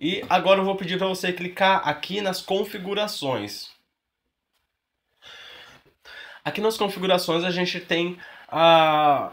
E agora eu vou pedir para você clicar aqui nas configurações. Aqui nas configurações a gente tem a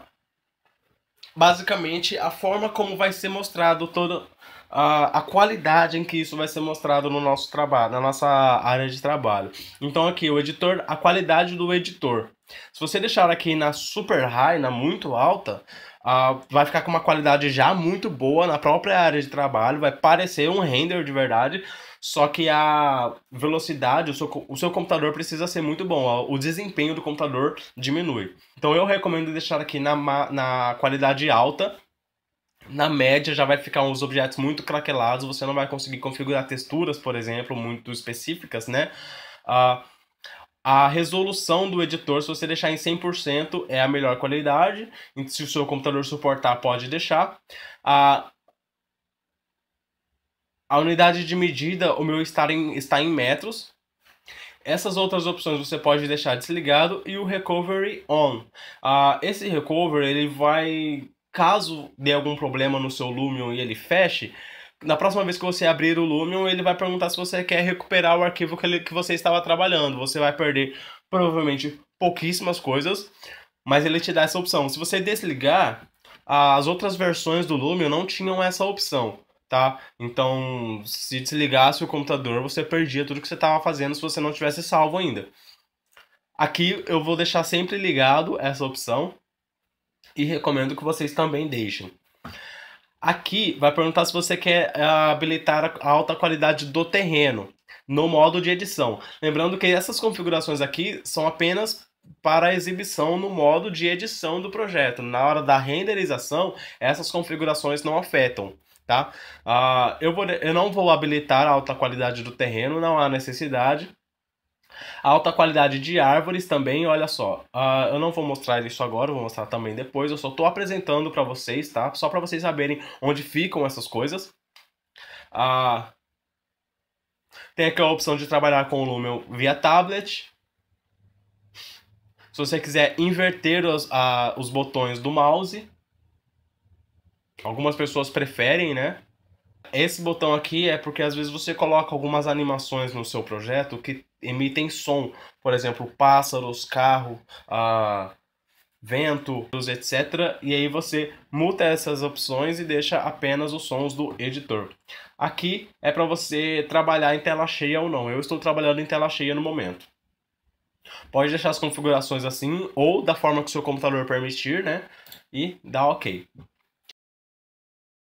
basicamente a forma como vai ser mostrado toda a, a qualidade em que isso vai ser mostrado no nosso trabalho, na nossa área de trabalho. Então aqui o editor, a qualidade do editor. Se você deixar aqui na super high, na muito alta, uh, vai ficar com uma qualidade já muito boa na própria área de trabalho, vai parecer um render de verdade, só que a velocidade, o seu, o seu computador precisa ser muito bom, o desempenho do computador diminui. Então eu recomendo deixar aqui na, na qualidade alta, na média já vai ficar uns objetos muito craquelados, você não vai conseguir configurar texturas, por exemplo, muito específicas, né? Uh, a resolução do editor, se você deixar em 100%, é a melhor qualidade. Então, se o seu computador suportar, pode deixar. A, a unidade de medida, o meu está em, está em metros. Essas outras opções você pode deixar desligado e o Recovery On. a esse Recovery, ele vai, caso dê algum problema no seu Lumion e ele feche, na próxima vez que você abrir o Lumion, ele vai perguntar se você quer recuperar o arquivo que, ele, que você estava trabalhando. Você vai perder provavelmente pouquíssimas coisas, mas ele te dá essa opção. Se você desligar, as outras versões do Lumion não tinham essa opção, tá? Então, se desligasse o computador, você perdia tudo que você estava fazendo se você não tivesse salvo ainda. Aqui eu vou deixar sempre ligado essa opção e recomendo que vocês também deixem. Aqui vai perguntar se você quer eh, habilitar a alta qualidade do terreno no modo de edição. Lembrando que essas configurações aqui são apenas para exibição no modo de edição do projeto. Na hora da renderização, essas configurações não afetam. Tá? Uh, eu, vou, eu não vou habilitar a alta qualidade do terreno, não há necessidade. Alta qualidade de árvores também, olha só. Uh, eu não vou mostrar isso agora, vou mostrar também depois. Eu só estou apresentando para vocês, tá? Só para vocês saberem onde ficam essas coisas. Uh, tem aqui a opção de trabalhar com o Lumen via tablet. Se você quiser inverter os, uh, os botões do mouse. Algumas pessoas preferem, né? Esse botão aqui é porque às vezes você coloca algumas animações no seu projeto que emitem som, por exemplo, pássaros, carro, ah, vento, etc. E aí você muta essas opções e deixa apenas os sons do editor. Aqui é para você trabalhar em tela cheia ou não. Eu estou trabalhando em tela cheia no momento. Pode deixar as configurações assim ou da forma que o seu computador permitir, né? E dá OK.